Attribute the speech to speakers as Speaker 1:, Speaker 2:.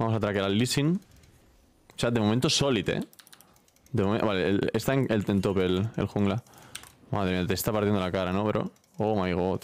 Speaker 1: Vamos a traquear al leasing. O sea, de momento solid, ¿eh? vale, está en el tentop el, el jungla. Madre mía, te está partiendo la cara, ¿no, bro? Oh my god.